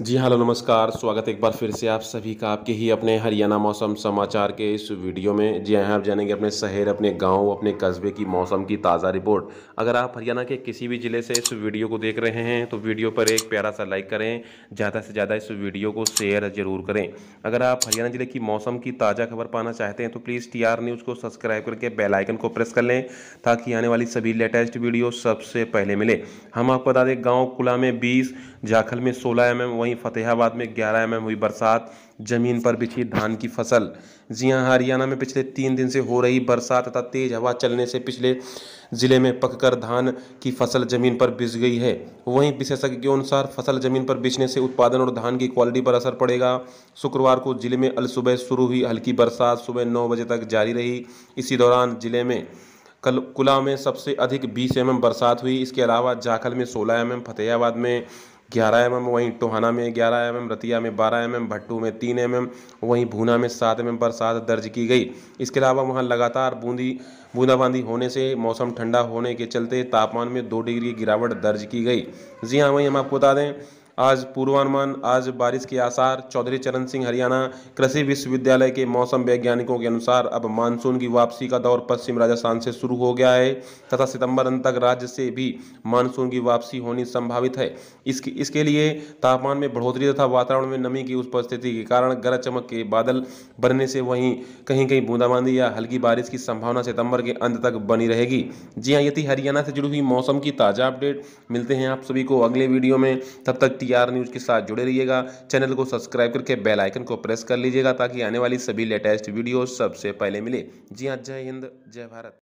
जी हाँ, हेलो नमस्कार स्वागत है एक बार फिर से आप सभी का आपके ही अपने हरियाणा मौसम समाचार के इस वीडियो में जी हाँ आप जानेंगे अपने शहर अपने गांव अपने कस्बे की मौसम की ताज़ा रिपोर्ट अगर आप हरियाणा के किसी भी ज़िले से इस वीडियो को देख रहे हैं तो वीडियो पर एक प्यारा सा लाइक करें ज़्यादा से ज़्यादा इस वीडियो को शेयर ज़रूर करें अगर आप हरियाणा ज़िले की मौसम की ताज़ा खबर पाना चाहते हैं तो प्लीज़ टी न्यूज़ को सब्सक्राइब करके बेलाइकन को प्रेस कर लें ताकि आने वाली सभी लेटेस्ट वीडियो सबसे पहले मिले हम आपको बता दें गाँव कुला में बीस जाखल में सोलह एम एम वहीं फतेहाबाद में ग्यारह एम हुई बरसात जमीन पर बिछी धान की फसल जी हाँ हरियाणा में पिछले तीन दिन से हो रही बरसात तथा तेज हवा चलने से पिछले जिले में पककर धान की फसल जमीन पर बिछ गई है वहीं विशेषज्ञ के अनुसार फसल जमीन पर बिछने से उत्पादन और धान की क्वालिटी पर असर पड़ेगा शुक्रवार को जिले में अल सुबह शुरू हुई हल्की बरसात सुबह नौ बजे तक जारी रही इसी दौरान जिले में कल कुला में सबसे अधिक 20 एम बरसात हुई इसके अलावा जाखल में 16 एम फतेहाबाद में ग्यारह एम एम वहीं टोहाना में ग्यारह एम एम रतिया में बारह एम एम भट्टू में तीन एम एम वहीं भूना में सात एम एम बरसात दर्ज की गई इसके अलावा वहाँ लगातार बूंदी बूंदाबांदी होने से मौसम ठंडा होने के चलते तापमान में दो डिग्री गिरावट दर्ज की गई जी हाँ वहीं हम आपको बता दें आज पूर्वानुमान आज बारिश के आसार चौधरी चरण सिंह हरियाणा कृषि विश्वविद्यालय के मौसम वैज्ञानिकों के अनुसार अब मानसून की वापसी का दौर पश्चिम राजस्थान से शुरू हो गया है तथा सितंबर अंत तक राज्य से भी मानसून की वापसी होनी संभावित है इसके इसके लिए तापमान में बढ़ोतरी तथा वातावरण में नमी की उपस्थिति के कारण गरज चमक के बादल बनने से वहीं कहीं कहीं बूंदाबांदी या हल्की बारिश की संभावना सितंबर के अंत तक बनी रहेगी जी हाँ यदि हरियाणा से जुड़ी हुई मौसम की ताज़ा अपडेट मिलते हैं आप सभी को अगले वीडियो में तब तक टी आर न्यूज़ के साथ जुड़े रहिएगा चैनल को सब्सक्राइब करके बेल आइकन को प्रेस कर लीजिएगा ताकि आने वाली सभी लेटेस्ट वीडियो सबसे पहले मिले जी हाँ जय हिंद जय भारत